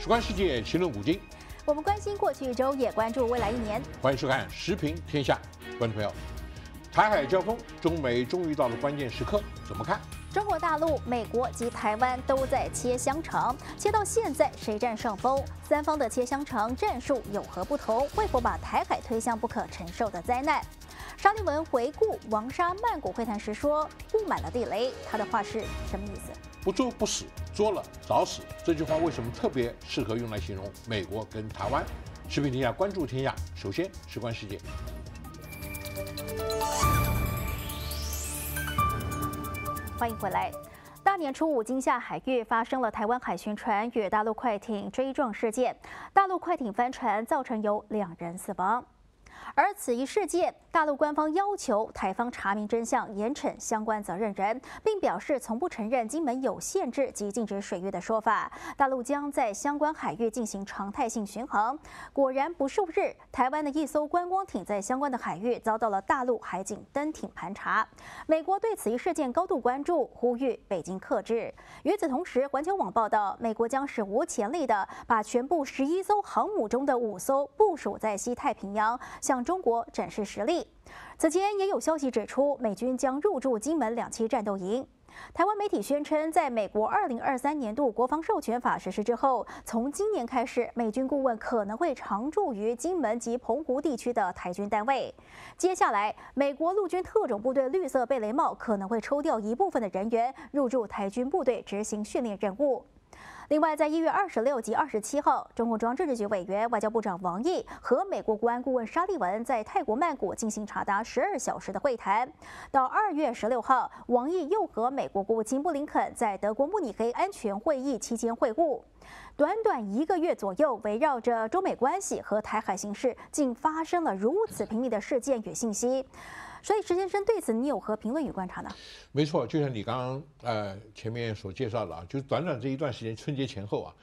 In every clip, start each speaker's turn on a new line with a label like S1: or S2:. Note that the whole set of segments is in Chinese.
S1: 时观世界，情论古今。
S2: 我们关心过去一周，也关注未来一年。
S1: 欢迎收看《时评天下》，观众朋友。台海交锋，中美终于到了关键时刻，怎么看？
S2: 中国大陆、美国及台湾都在切香肠，切到现在谁占上风？三方的切香肠战术有何不同？会否把台海推向不可承受的灾难？沙利文回顾王沙曼谷会谈时说：“布满了地雷。”他的话是什么意思？
S1: 不做不死，做了早死。这句话为什么特别适合用来形容美国跟台湾？视频天下关注天下，首先事关世界。
S2: 欢迎回来。大年初五，今夏海域发生了台湾海巡船与大陆快艇追撞事件，大陆快艇翻船，造成有两人死亡。而此一事件，大陆官方要求台方查明真相，严惩相关责任人，并表示从不承认金门有限制及禁止水域的说法。大陆将在相关海域进行常态性巡航。果然不数日，台湾的一艘观光艇在相关的海域遭到了大陆海警登艇盘查。美国对此一事件高度关注，呼吁北京克制。与此同时，环球网报道，美国将史无前例地把全部十一艘航母中的五艘部署在西太平洋，向。中国展示实力。此前也有消息指出，美军将入驻金门两栖战斗营。台湾媒体宣称，在美国二零二三年度国防授权法实施之后，从今年开始，美军顾问可能会常驻于金门及澎湖地区的台军单位。接下来，美国陆军特种部队绿色贝雷帽可能会抽调一部分的人员入驻台军部队执行训练任务。另外，在一月二十六及二十七号，中共中央政治局委员、外交部长王毅和美国国安顾问沙利文在泰国曼谷进行长达十二小时的会谈。到二月十六号，王毅又和美国国务卿布林肯在德国慕尼黑安全会议期间会晤。短短一个月左右，围绕着中美关系和台海形势，竟发生了如此频密的事件与信息。所以，石先生对此你有何评论与观察呢？
S1: 没错，就像你刚刚呃前面所介绍的啊，就是短短这一段时间，春节前后啊，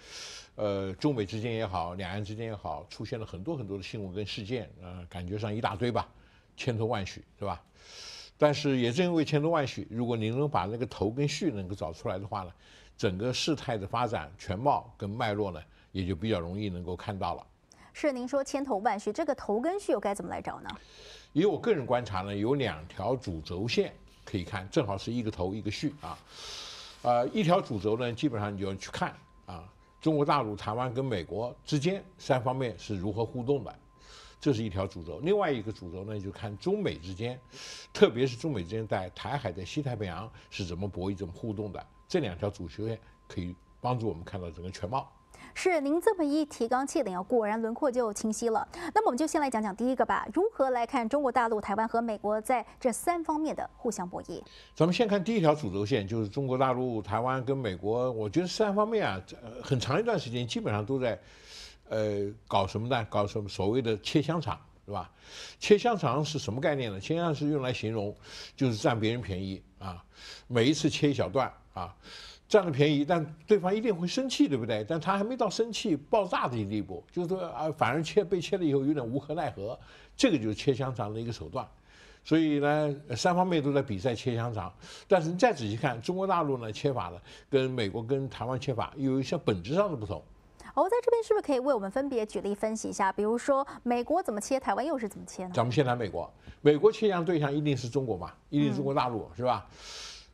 S1: 呃，中美之间也好，两岸之间也好，出现了很多很多的新闻跟事件呃，感觉上一大堆吧，千头万绪是吧？但是也正因为千头万绪，如果您能把那个头跟绪能够找出来的话呢，整个事态的发展全貌跟脉络呢，也就比较容易能够看到了。
S2: 是您说千头万绪，这个头跟绪又该怎么来找呢？
S1: 以我个人观察呢，有两条主轴线可以看，正好是一个头一个序啊，呃，一条主轴呢，基本上你就去看啊，中国大陆、台湾跟美国之间三方面是如何互动的，这是一条主轴；另外一个主轴呢，就看中美之间，特别是中美之间在台海、在西太平洋是怎么博弈、怎么互动的。这两条主轴线可以帮助我们看到整个全貌。
S2: 是您这么一提纲挈领啊，果然轮廓就清晰了。那么我们就先来讲讲第一个吧，如何来看中国大陆、台湾和美国在这三方面的互相博弈？
S1: 咱们先看第一条主轴线，就是中国大陆、台湾跟美国，我觉得三方面啊，很长一段时间基本上都在，呃，搞什么呢？搞什么所谓的切香肠，是吧？切香肠是什么概念呢？切香肠是用来形容，就是占别人便宜啊，每一次切一小段啊。占了便宜，但对方一定会生气，对不对？但他还没到生气爆炸的地步，就是说啊，反而切被切了以后有点无可奈何，这个就是切香肠的一个手段。所以呢，三方面都在比赛切香肠。但是你再仔细看，中国大陆呢切法呢跟美国跟台湾切法有一些本质上的不同。
S2: 哦，在这边是不是可以为我们分别举例分析一下？比如说美国怎么切，台湾又是怎么切呢？咱
S1: 们先谈美国，美国切香对象一定是中国嘛，一定是中国大陆是吧？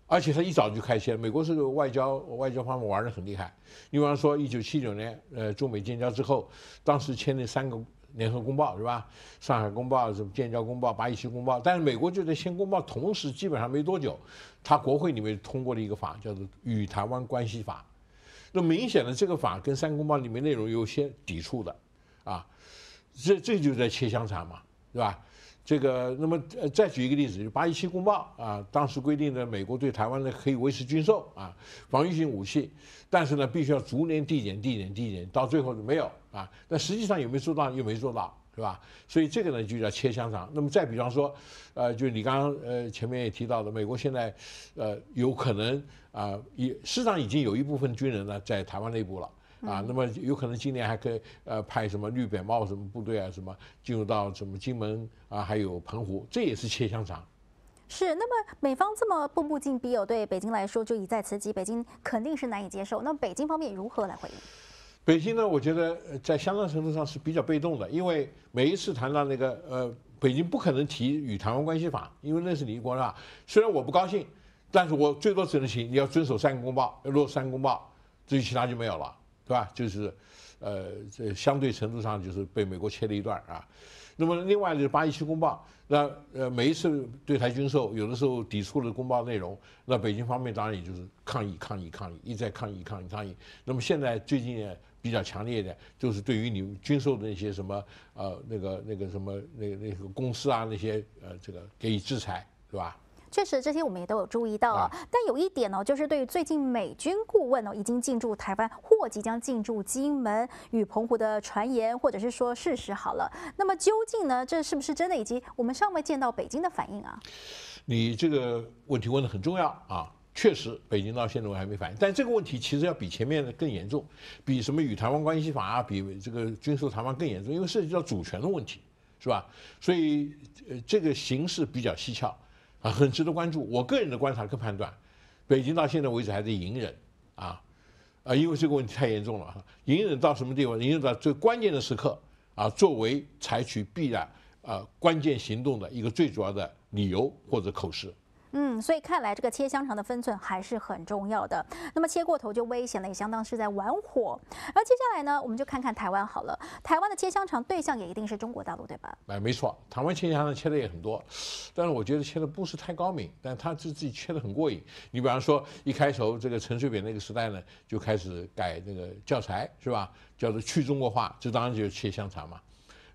S1: 而且他一早就开先，美国是个外交外交方面玩得很厉害。你比方说，一九七九年，呃，中美建交之后，当时签了三个联合公报，是吧？上海公报、什么建交公报、八一新公报。但是美国就在签公报同时，基本上没多久，他国会里面通过了一个法，叫做《与台湾关系法》。那明显的这个法跟三公报里面内容有些抵触的，啊，这这就在切香肠嘛，是吧？这个，那么再举一个例子，八一七公报啊，当时规定的美国对台湾呢可以维持军售啊，防御性武器，但是呢必须要逐年递减递减递减，到最后就没有啊。那实际上有没有做到？又没做到，是吧？所以这个呢就叫切香肠。那么再比方说，呃，就你刚刚呃前面也提到的，美国现在，呃，有可能啊，也、事实上已经有一部分军人呢在台湾内部了。啊，那么有可能今年还可以呃派什么绿扁帽什么部队啊什么进入到什么金门啊，还有澎湖，这也是切香肠。
S2: 是，那么美方这么步步进逼，有对北京来说就已在此激，北京肯定是难以接受。那北京方面如何来回应？
S1: 北京呢，我觉得在相当程度上是比较被动的，因为每一次谈到那个呃，北京不可能提与台湾关系法，因为那是敌国的。虽然我不高兴，但是我最多只能提你要遵守三个公报，要落实三公报，至于其他就没有了。对吧？就是，呃，这相对程度上就是被美国切了一段啊。那么另外就是八一七公报，那呃每一次对台军售，有的时候抵触了公报内容，那北京方面当然也就是抗议、抗议、抗议，一再抗议、抗议、抗议。那么现在最近比较强烈的，就是对于你军售的那些什么呃那个那个什么那那个公司啊那些呃这个给予制裁，对吧？
S2: 确实，这些我们也都有注意到。啊。但有一点呢，就是对于最近美军顾问呢已经进驻台湾或即将进驻金门与澎湖的传言，或者是说事实好了，那么究竟呢这是不是真的？以及我们尚未见到北京的反应啊。
S1: 你这个问题问得很重要啊！确实，北京到现在还没反应。但这个问题其实要比前面的更严重，比什么与台湾关系法啊，比这个军售谈判更严重，因为涉及到主权的问题，是吧？所以呃，这个形势比较蹊跷。啊，很值得关注。我个人的观察跟判断，北京到现在为止还在隐忍，啊，啊，因为这个问题太严重了。隐忍到什么地方？隐忍到最关键的时刻，啊，作为采取必然啊关键行动的一个最主要的理由或者口实。
S2: 嗯，所以看来这个切香肠的分寸还是很重要的。那么切过头就危险了，也相当是在玩火。而接下来呢，我们就看看台湾好了。台湾的切香肠对象也一定是中国大陆，对吧？
S1: 哎，没错，台湾切香肠切的也很多，但是我觉得切的不是太高明，但他就自己切的很过瘾。你比方说，一开头这个陈水扁那个时代呢，就开始改那个教材，是吧？叫做去中国化，这当然就是切香肠嘛。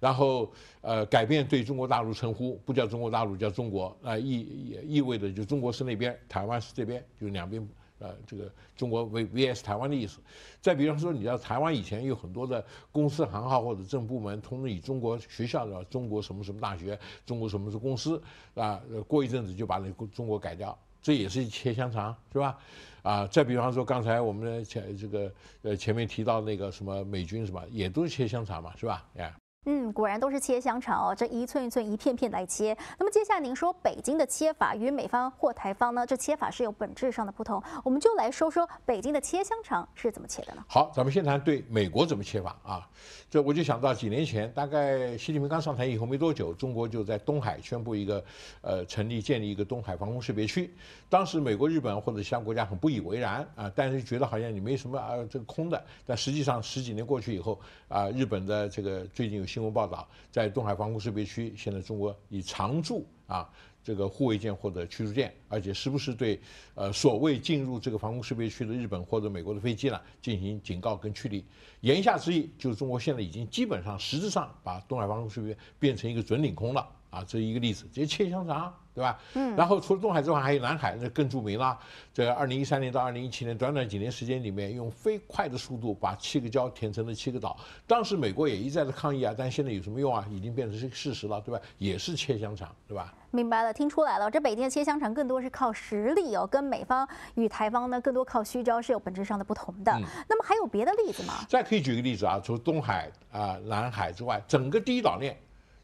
S1: 然后，呃，改变对中国大陆称呼，不叫中国大陆，叫中国啊，意也意味着就中国是那边，台湾是这边，就两边，呃，这个中国 V V S 台湾的意思。再比方说，你知道台湾以前有很多的公司、行号或者政府部门，通以中国学校的中国什么什么大学、中国什么是公司啊，过一阵子就把那中国改掉，这也是一切香肠，是吧？啊，再比方说，刚才我们前这个呃前面提到那个什么美军什么，也都是切香肠嘛，是吧？哎。
S2: 嗯，果然都是切香肠哦，这一寸一寸，一片片来切。那么，接下来您说北京的切法与美方或台方呢？这切法是有本质上的不同。我们就来说说北京的切香肠是怎么切的呢？
S1: 好，咱们先谈对美国怎么切法啊。这我就想到几年前，大概习近平刚上台以后没多久，中国就在东海宣布一个，呃，成立建立一个东海防空识别区。当时美国、日本或者其他国家很不以为然啊，但是觉得好像你没什么啊，这个空的。但实际上十几年过去以后啊，日本的这个最近有。新闻报道，在东海防空识别区，现在中国已常驻啊，这个护卫舰或者驱逐舰，而且时不时对，呃，所谓进入这个防空识别区的日本或者美国的飞机呢，进行警告跟驱离。言下之意，就是中国现在已经基本上实质上把东海防空识别变成一个准领空了。啊，这一个例子，这切香肠，对吧？嗯。然后除了东海之外，还有南海，那更著名了。在二零一三年到二零一七年短短几年时间里面，用飞快的速度把七个礁填成了七个岛。当时美国也一再的抗议啊，但现在有什么用啊？已经变成是事实了，对吧？也是切香肠，对吧？
S2: 明白了，听出来了，这北京切香肠更多是靠实力哦，跟美方与台方呢更多靠虚招是有本质上的不同的。那么还有别的例子吗？
S1: 再可以举一个例子啊，除东海啊、南海之外，整个第一岛链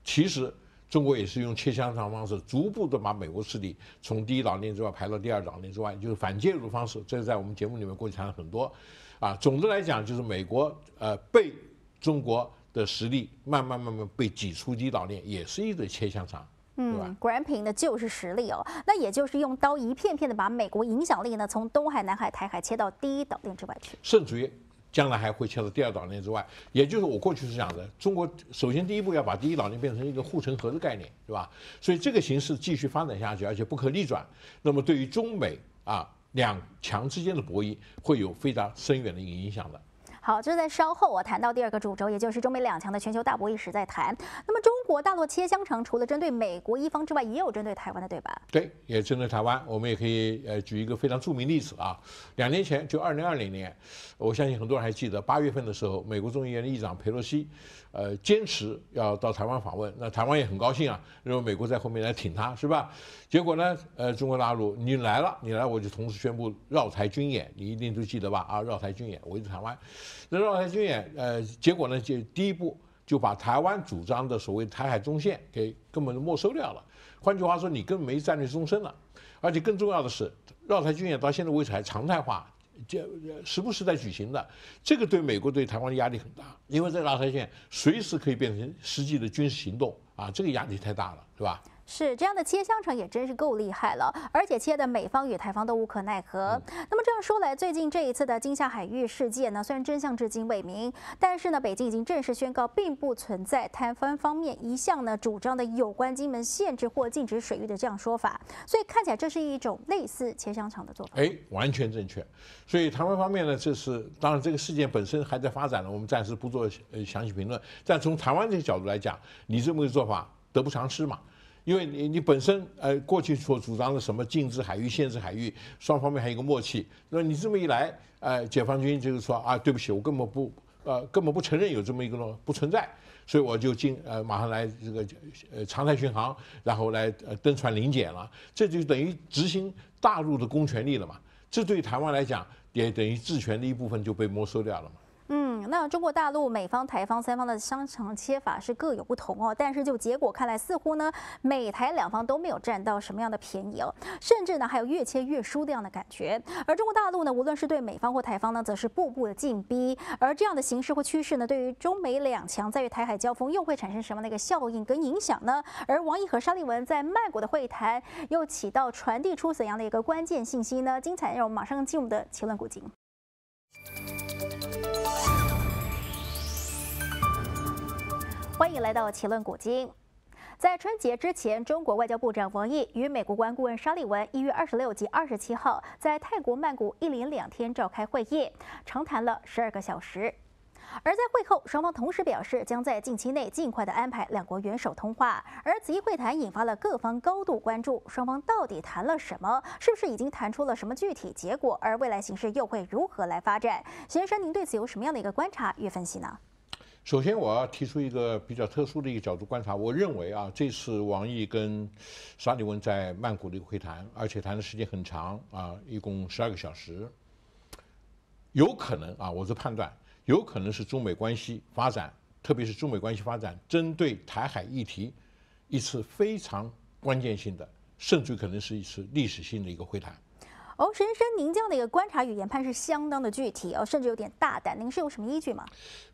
S1: 其实。中国也是用切香肠方式逐步的把美国势力从第一岛链之外排到第二岛链之外，就是反介入方式，这在我们节目里面过去谈了很多。啊，总的来讲就是美国呃被中国的实力慢慢慢慢被挤出第一岛链，也是一种切香肠。
S2: 嗯，果然凭的就是实力哦。那也就是用刀一片片的把美国影响力呢从东海、南海、台海切到第一岛链之外去。
S1: 甚至于将来还会牵涉第二岛链之外，也就是我过去是讲的，中国首先第一步要把第一岛链变成一个护城河的概念，对吧？所以这个形势继续发展下去，而且不可逆转，那么对于中美啊两强之间的博弈，会有非常深远的一个影响的。
S2: 好，就在稍后我谈到第二个主轴，也就是中美两强的全球大博弈时再谈。那么中国大陆切香肠，除了针对美国一方之外，也有针对台湾的，对吧？
S1: 对，也针对台湾。我们也可以呃举一个非常著名例子啊，两年前就二零二零年，我相信很多人还记得，八月份的时候，美国众议院的议长佩洛西，呃，坚持要到台湾访问，那台湾也很高兴啊，认为美国在后面来挺他，是吧？结果呢，呃，中国大陆你来了，你来我就同时宣布绕台军演，你一定都记得吧？啊，绕台军演围住台湾。绕台军演，呃，结果呢，就第一步就把台湾主张的所谓台海中线给根本就没收掉了。换句话说，你根本没战略纵深了。而且更重要的是，绕台军演到现在为止还常态化，就时不时在举行的。这个对美国对台湾的压力很大，因为在绕台线随时可以变成实际的军事行动啊，这个压力太大了，是吧？
S2: 是这样的，切香肠也真是够厉害了，而且切的美方与台方都无可奈何。那么这样说来，最近这一次的金夏海域事件呢，虽然真相至今未明，但是呢，北京已经正式宣告并不存在台湾方面一向呢主张的有关金门限制或禁止水域的这样说法。所以看起来这是一种类似切香肠的做法。
S1: 哎，完全正确。所以台湾方面呢，这是当然，这个事件本身还在发展了，我们暂时不做呃详细评论。但从台湾这个角度来讲，你这么个做法得不偿失嘛。因为你你本身呃过去所主张的什么禁止海域、限制海域，双方面还有一个默契。那你这么一来，呃，解放军就是说啊，对不起，我根本不呃根本不承认有这么一个不存在，所以我就进呃马上来这个呃常态巡航，然后来呃登船临检了，这就等于执行大陆的公权力了嘛。这对台湾来讲也等于治权的一部分就被没收掉了嘛。
S2: 那中国大陆、美方、台方三方的商场切法是各有不同哦，但是就结果看来，似乎呢，美台两方都没有占到什么样的便宜哦，甚至呢还有越切越输这样的感觉。而中国大陆呢，无论是对美方或台方呢，则是步步的进逼。而这样的形势或趋势呢，对于中美两强在与台海交锋又会产生什么样的一个效应跟影响呢？而王毅和沙利文在曼谷的会谈又起到传递出怎样的一个关键信息呢？精彩，内容马上进入我们的奇论古今。欢迎来到《奇论古今》。在春节之前，中国外交部长王毅与美国国安顾问沙利文一月二十六及二十七号在泰国曼谷一连两天召开会议，长谈了十二个小时。而在会后，双方同时表示将在近期内尽快的安排两国元首通话。而此一会谈引发了各方高度关注，双方到底谈了什么？是不是已经谈出了什么具体结果？而未来形势又会如何来发展？先生，您对此有什么样的一个观察与分析呢？
S1: 首先，我要提出一个比较特殊的一个角度观察。我认为啊，这次王毅跟沙利文在曼谷的一个会谈，而且谈的时间很长啊，一共十二个小时。有可能啊，我的判断，有可能是中美关系发展，特别是中美关系发展针对台海议题一次非常关键性的，甚至可能是一次历史性的一个会谈。
S2: 哦，陈生，您这样的一个观察与研判是相当的具体哦，甚至有点大胆。您是有什么依据吗？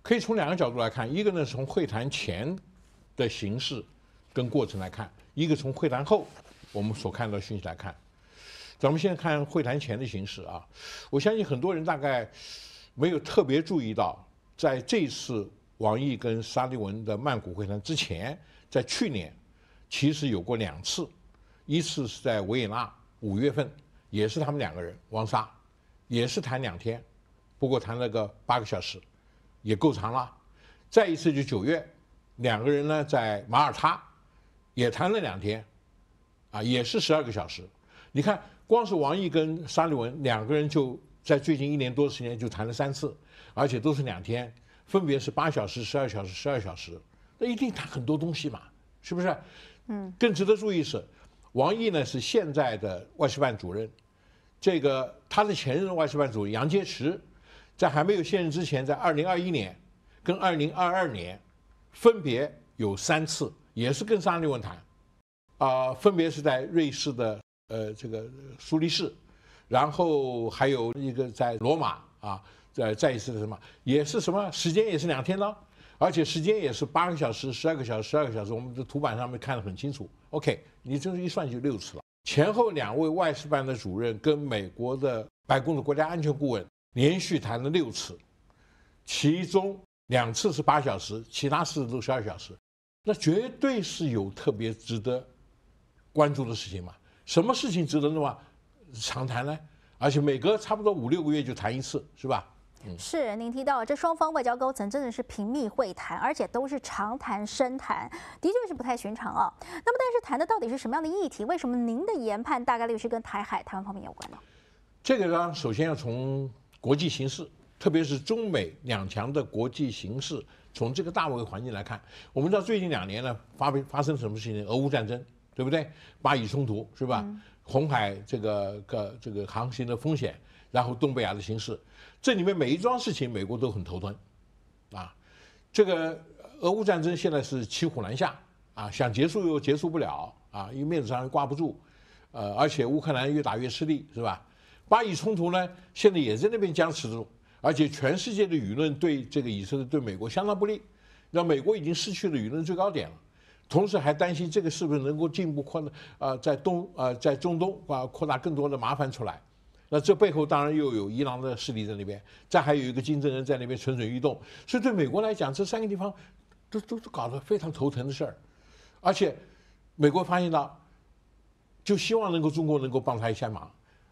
S1: 可以从两个角度来看，一个呢是从会谈前的形式跟过程来看，一个从会谈后我们所看到信息来看。咱们先看会谈前的形势啊，我相信很多人大概没有特别注意到，在这次王毅跟沙利文的曼谷会谈之前，在去年其实有过两次，一次是在维也纳五月份。也是他们两个人，王沙，也是谈两天，不过谈了个八个小时，也够长了。再一次就九月，两个人呢在马耳他，也谈了两天，啊，也是十二个小时。你看，光是王毅跟沙利文两个人，就在最近一年多时间就谈了三次，而且都是两天，分别是八小时、十二小时、十二小时，那一定谈很多东西嘛，是不是？嗯，更值得注意是。王毅呢是现在的外事办主任，这个他的前任外事办主任杨洁篪，在还没有卸任之前，在二零二一年跟二零二二年，分别有三次，也是跟沙利论坛，啊，分别是在瑞士的呃这个苏黎世，然后还有一个在罗马啊，在再一次什么也是什么时间也是两天呢。而且时间也是八个小时、十二个小时、十二个小时，我们的图板上面看得很清楚。OK，你这一算就六次了，前后两位外事办的主任跟美国的白宫的国家安全顾问连续谈了六次，其中两次是八小时，其他四次都是十二小时。那绝对是有特别值得关注的事情嘛？什么事情值得那么长谈呢？而且每隔差不多五六个月就谈一次，是吧？
S2: 是您提到这双方外交高层真的是频密会谈，而且都是长谈深谈，的确是不太寻常啊。那么，但是谈的到底是什么样的议题？为什么您的研判大概率是跟台海、台湾方面有关呢？
S1: 这个呢，首先要从国际形势，特别是中美两强的国际形势，从这个大围环境来看。我们知道最近两年呢，发发生什么事情？俄乌战争，对不对？巴以冲突，是吧？红海这个个这个航行的风险。然后，东北亚的形势，这里面每一桩事情，美国都很头疼，啊，这个俄乌战争现在是骑虎难下啊，想结束又结束不了啊，因为面子上挂不住，呃，而且乌克兰越打越吃力，是吧？巴以冲突呢，现在也在那边僵持着，而且全世界的舆论对这个以色列对美国相当不利，让美国已经失去了舆论最高点了，同时还担心这个是不是能够进一步扩呃，在东呃在中东啊扩大更多的麻烦出来。那这背后当然又有伊朗的势力在那边，再还有一个金正恩在那边蠢蠢欲动，所以对美国来讲，这三个地方都都都搞得非常头疼的事儿，而且美国发现到，就希望能够中国能够帮他一下忙，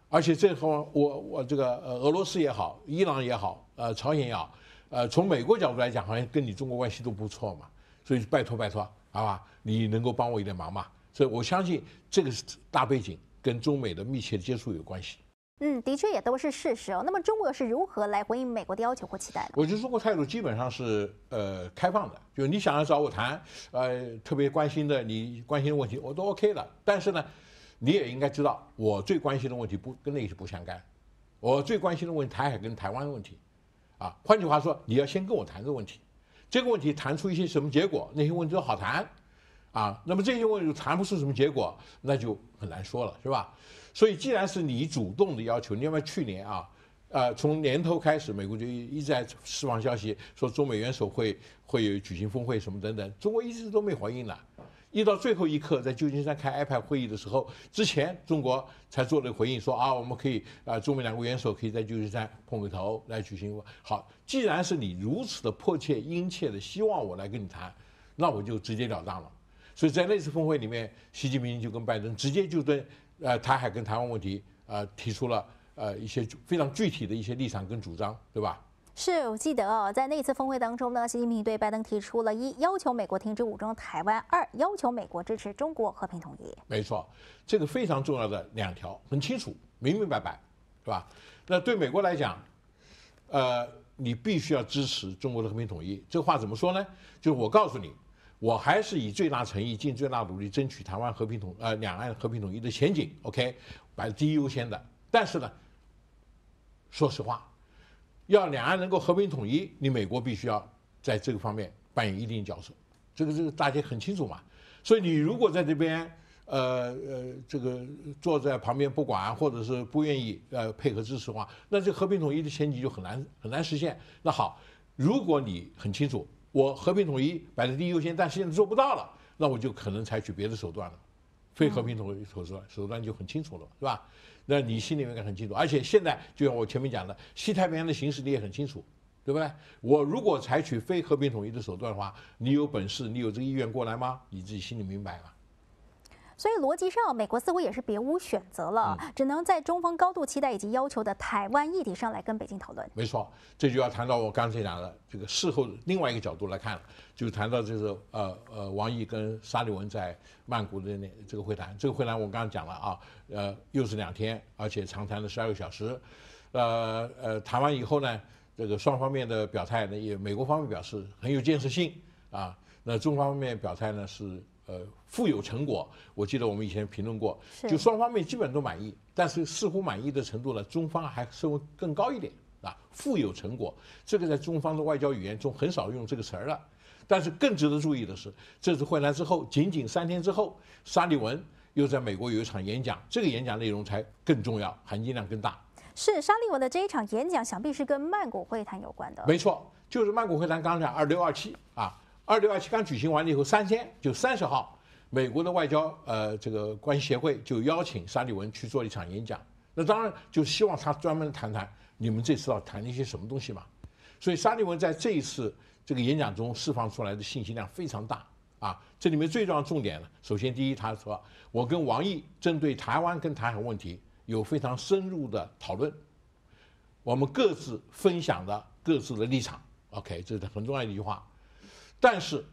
S1: 而且最后我我这个呃俄罗斯也好，伊朗也好，呃朝鲜也好，呃从美国角度来讲，好像跟你中国关系都不错嘛，所以拜托拜托好吧，你能够帮我一点忙嘛？所以我相信这个是大背景跟中美的密切接触有关系。
S2: 嗯，的确也都是事实哦。那么中国是如何来回应美国的要求或期待的？
S1: 我觉得中国态度基本上是呃开放的，就是你想要找我谈，呃，特别关心的你关心的问题，我都 OK 了。但是呢，你也应该知道，我最关心的问题不跟那些不相干，我最关心的问题台海跟台湾的问题，啊，换句话说，你要先跟我谈这个问题，这个问题谈出一些什么结果，那些问题都好谈。啊，那么这些问题谈不出什么结果，那就很难说了，是吧？所以既然是你主动的要求，不要去年啊，呃，从年头开始，美国就一直在释放消息，说中美元首会会有举行峰会什么等等，中国一直都没回应呢。一到最后一刻，在旧金山开 iPad 会议的时候，之前中国才做了回应说啊，我们可以啊，中美两国元首可以在旧金山碰个头来举行。好，既然是你如此的迫切殷切的希望我来跟你谈，那我就直截了当了。所以在那次峰会里面，习近平就跟拜登直接就对，呃，台海跟台湾问题呃提出了呃一些非常具体的一些立场跟主张，对吧？
S2: 是，我记得在那次峰会当中呢，习近平对拜登提出了：一要求美国停止武装台湾；二要求美国支持中国和平统一。
S1: 没错，这个非常重要的两条，很清楚、明明白白，对吧？那对美国来讲，呃，你必须要支持中国的和平统一。这话怎么说呢？就是我告诉你。我还是以最大诚意、尽最大努力争取台湾和平统呃两岸和平统一的前景，OK，摆第一优先的。但是呢，说实话，要两岸能够和平统一，你美国必须要在这个方面扮演一定角色，这个这个大家很清楚嘛。所以你如果在这边呃呃这个坐在旁边不管，或者是不愿意呃配合支持的话，那这和平统一的前景就很难很难实现。那好，如果你很清楚。我和平统一摆在第一优先，但现在做不到了，那我就可能采取别的手段了，非和平统一手段手段就很清楚了，是吧？那你心里面该很清楚，而且现在就像我前面讲的，西太平洋的形势你也很清楚，对不对？我如果采取非和平统一的手段的话，你有本事，你有这个意愿过来吗？你自己心里明白嘛？
S2: 所以逻辑上，美国似乎也是别无选择了，只能在中方高度期待以及要求的台湾议题上来跟北京讨论。
S1: 没错，这就要谈到我刚才讲的这个事后另外一个角度来看了，就谈到就是呃呃，王毅跟沙利文在曼谷的那这个会谈。这个会谈我刚刚讲了啊，呃，又是两天，而且长谈了十二个小时，呃呃，谈完以后呢，这个双方面的表态呢，也美国方面表示很有建设性啊，那中方方面表态呢是。呃，富有成果。我记得我们以前评论过，就双方面基本都满意，但是似乎满意的程度呢，中方还稍微更高一点啊。富有成果，这个在中方的外交语言中很少用这个词儿了。但是更值得注意的是，这次会谈之后，仅仅三天之后，沙利文又在美国有一场演讲，这个演讲内容才更重要，含金量更大。
S2: 是沙利文的这一场演讲，想必是跟曼谷会谈有关的。没
S1: 错，就是曼谷会谈，刚才讲二六二七啊。二六二七刚举行完了以后，三天就三十号，美国的外交呃这个关系协会就邀请沙利文去做一场演讲。那当然就希望他专门谈谈你们这次要谈一些什么东西嘛。所以沙利文在这一次这个演讲中释放出来的信息量非常大啊。这里面最重要重点呢，首先第一，他说我跟王毅针对台湾跟台海问题有非常深入的讨论，我们各自分享了各自的立场。OK，这是很重要的一句话。但是，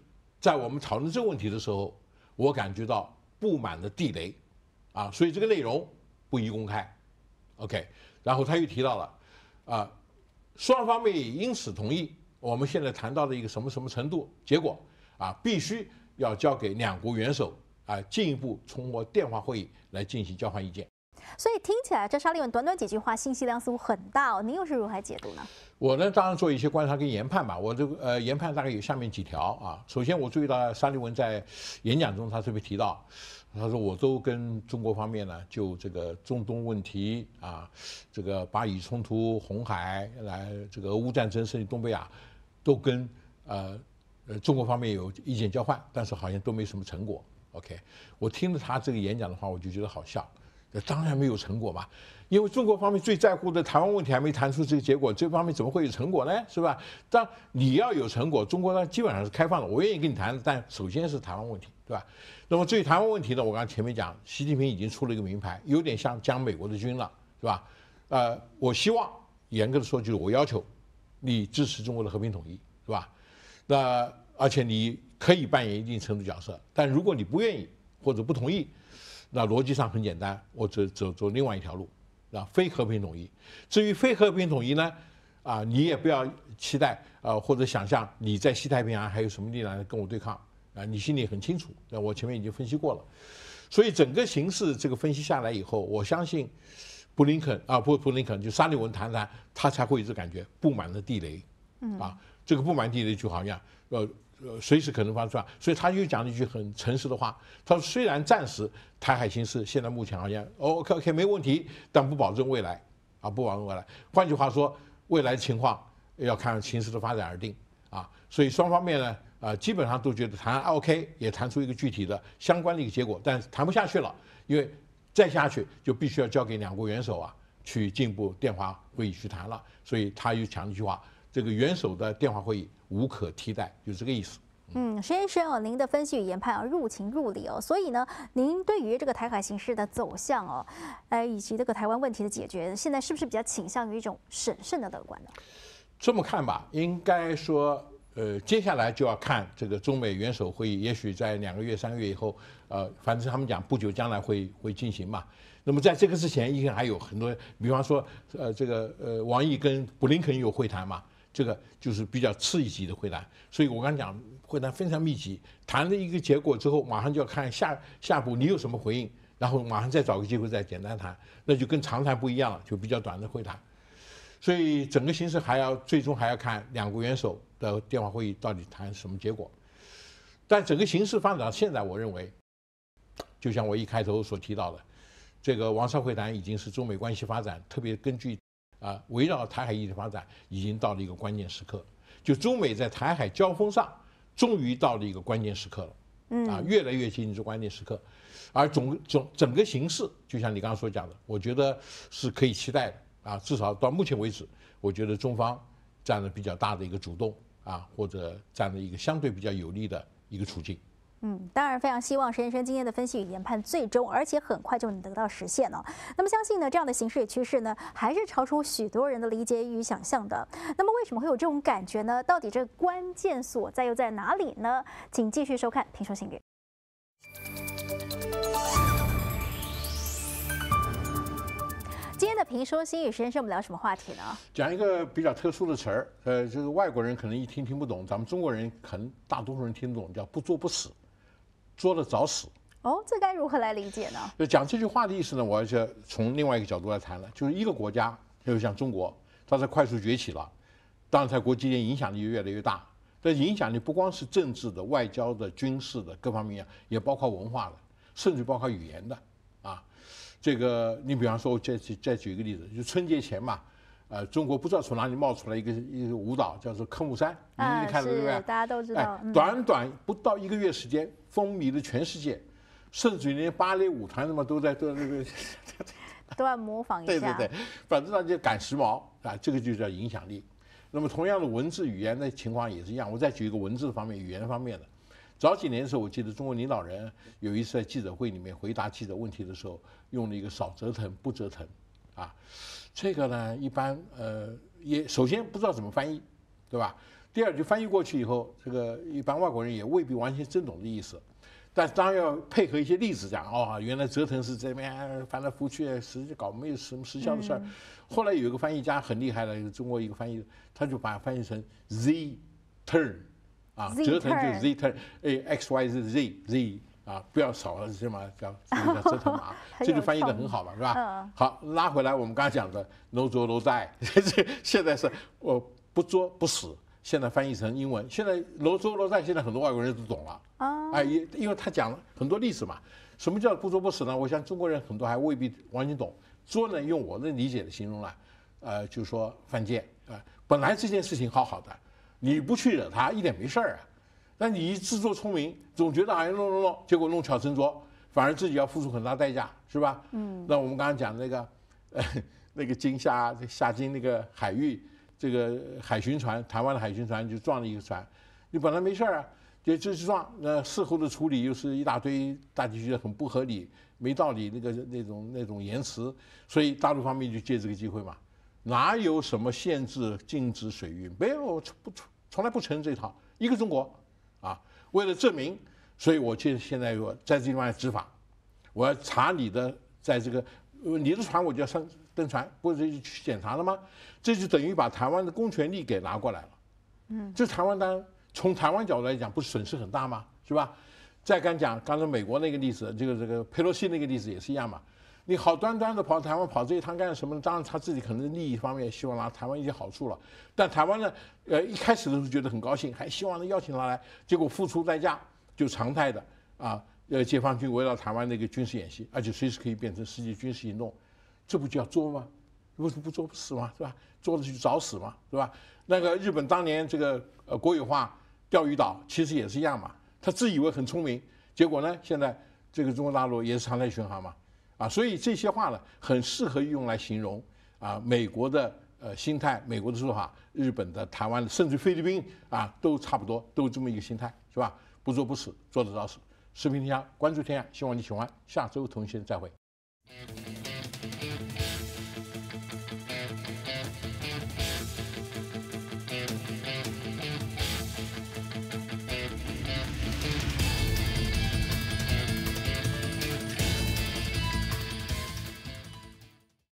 S1: 在我们讨论这个问题的时候，我感觉到布满了地雷，啊，所以这个内容不宜公开，OK。然后他又提到了，啊，双方面也因此同意我们现在谈到的一个什么什么程度，结果啊，必须要交给两国元首啊进一步通过电话会议来进行交换意见。
S2: 所以听起来，这沙利文短短几句话信息量似乎很大哦。您又是如何解读呢？
S1: 我呢，当然做一些观察跟研判吧。我这个呃研判大概有下面几条啊。首先，我注意到沙利文在演讲中，他特别提到，他说我都跟中国方面呢，就这个中东问题啊，这个巴以冲突、红海来，这个俄乌战争，甚至东北亚，都跟呃呃中国方面有意见交换，但是好像都没什么成果。OK，我听了他这个演讲的话，我就觉得好笑。当然没有成果嘛，因为中国方面最在乎的台湾问题还没谈出这个结果，这方面怎么会有成果呢？是吧？但你要有成果，中国呢基本上是开放的，我愿意跟你谈。但首先是台湾问题，对吧？那么至于台湾问题呢，我刚刚前面讲，习近平已经出了一个名牌，有点像将美国的军了，是吧？呃，我希望，严格的说就是我要求，你支持中国的和平统一，是吧？那而且你可以扮演一定程度角色，但如果你不愿意或者不同意。那逻辑上很简单，我走走走另外一条路，啊，非和平统一。至于非和平统一呢，啊，你也不要期待啊，或者想象你在西太平洋还有什么力量跟我对抗啊，你心里很清楚，那我前面已经分析过了。所以整个形势这个分析下来以后，我相信布林肯啊，布布林肯就沙利文谈谈，他才会一直感觉布满了地雷，啊，这个布满地雷就好像呃，呃，随时可能发生，所以他就讲了一句很诚实的话。他说，虽然暂时台海形势现在目前好像 OK OK 没问题，但不保证未来，啊，不保证未来。换句话说，未来情况要看形势的发展而定，啊，所以双方面呢，呃，基本上都觉得谈 OK，也谈出一个具体的相关的一个结果，但谈不下去了，因为再下去就必须要交给两国元首啊去进一步电话会议去谈了。所以他又讲了一句话，这个元首的电话会议。无可替代，就这个意思。
S2: 嗯，先生哦，您的分析与研判啊，入情入理哦。所以呢，您对于这个台海形势的走向哦，哎，以及这个台湾问题的解决，现在是不是比较倾向于一种审慎的乐观呢？
S1: 这么看吧，应该说，呃，接下来就要看这个中美元首会议，也许在两个月、三个月以后，呃，反正他们讲不久将来会会进行嘛。那么在这个之前，应该还有很多，比方说，呃，这个呃，王毅跟布林肯有会谈嘛。这个就是比较次一级的会谈，所以我刚才讲会谈非常密集，谈了一个结果之后，马上就要看下下步你有什么回应，然后马上再找个机会再简单谈，那就跟长谈不一样了，就比较短的会谈。所以整个形势还要最终还要看两国元首的电话会议到底谈什么结果。但整个形势发展到现在，我认为，就像我一开头所提到的，这个王上会谈已经是中美关系发展特别根据。啊，围绕台海议题发展，已经到了一个关键时刻。就中美在台海交锋上，终于到了一个关键时刻了，啊，越来越接近这关键时刻。而总总整个形势，就像你刚刚所讲的，我觉得是可以期待的。啊，至少到目前为止，我觉得中方占了比较大的一个主动，啊，或者占了一个相对比较有利的一个处境。
S2: 嗯，当然非常希望石先生今天的分析与研判最终而且很快就能得到实现了。那么相信呢，这样的形势与趋势呢，还是超出许多人的理解与想象的。那么为什么会有这种感觉呢？到底这关键所在又在哪里呢？请继续收看《评说新语》。今天的《评说新语》，实验室，我们聊什么话题呢？
S1: 讲一个比较特殊的词儿，呃，就是外国人可能一听听不懂，咱们中国人可能大多数人听懂，叫“不作不死”。捉了早死
S2: 哦，这该如何来理解呢？
S1: 就讲这句话的意思呢，我要就从另外一个角度来谈了。就是一个国家，就像中国，它是快速崛起了，当然在国际间影响力越来越大。这影响力不光是政治的、外交的、军事的各方面，也包括文化的，甚至包括语言的啊。这个，你比方说，我再再举一个例子，就春节前嘛。呃，中国不知道从哪里冒出来一个一个舞蹈，叫做《科目三》，你你看了对不对？大家都知道，短短不到一个月时间，风靡了全世界，甚至连芭蕾舞团什么都在都在个
S2: 都要模仿一下。对对对，
S1: 反正大家赶时髦啊，这个就叫影响力。那么同样的文字语言的情况也是一样。我再举一个文字方面、语言方面的，早几年的时候，我记得中国领导人有一次在记者会里面回答记者问题的时候，用了一个“少折腾，不折腾”。啊，这个呢，一般呃，也首先不知道怎么翻译，对吧？第二就翻译过去以后，这个一般外国人也未必完全真懂的意思，但当然要配合一些例子讲。哦，原来折腾是这边翻来覆去，实际搞没有什么实效的事儿。后来有一个翻译家很厉害的，中国一个翻译，他就把它翻译成 Z turn，啊，折腾就 Z turn，a x Y Z Z Z。啊，不要吵了，这嘛叫折腾嘛，这就翻译的很好嘛，是吧？好，拉回来，我们刚才讲的“ no no die，现在是我不作不死。现在翻译成英文，现在“ no no die，现在很多外国人都懂了啊。哎，因为，因为他讲了很多例子嘛。什么叫“不作不死”呢？我想中国人很多还未必完全懂“作”呢。用我的理解的形容呢，呃，就是说犯贱啊。本来这件事情好好的，你不去惹他一点没事儿啊。那你一自作聪明，总觉得啊弄弄弄，结果弄巧成拙，反而自己要付出很大代价，是吧？嗯。那我们刚刚讲那个，呃，那个金虾虾金那个海域，这个海巡船，台湾的海巡船就撞了一个船，你本来没事儿啊，就就撞，那事后的处理又是一大堆，大家觉得很不合理、没道理那个那种那种言辞，所以大陆方面就借这个机会嘛，哪有什么限制、禁止水域？没有，从不，从从来不承认这套，一个中国。啊，为了证明，所以我就现在我在这地方执法，我要查你的，在这个你的船，我就要上登船，不是去检查了吗？这就等于把台湾的公权力给拿过来了，嗯，这台湾当然从台湾角度来讲，不是损失很大吗？是吧？再敢讲刚才美国那个例子，这个这个佩洛西那个例子也是一样嘛。你好端端的跑台湾跑这一趟干什么？当然他自己可能利益方面希望拿台湾一些好处了，但台湾呢，呃，一开始的时候觉得很高兴，还希望能邀请他来，结果付出代价就常态的啊，呃，解放军围绕台湾的一个军事演习，而且随时可以变成实际军事行动，这不叫作吗？什么不作不死吗？是吧？作了就找死嘛，是吧？那个日本当年这个呃国有化钓鱼岛，其实也是一样嘛，他自以为很聪明，结果呢，现在这个中国大陆也是常态巡航嘛。啊，所以这些话呢，很适合用来形容啊，美国的呃心态，美国的做法，日本的、台湾的，甚至菲律宾啊，都差不多，都这么一个心态，是吧？不做不死，做得早死。视频天下关注天下，希望你喜欢，下周同学再会。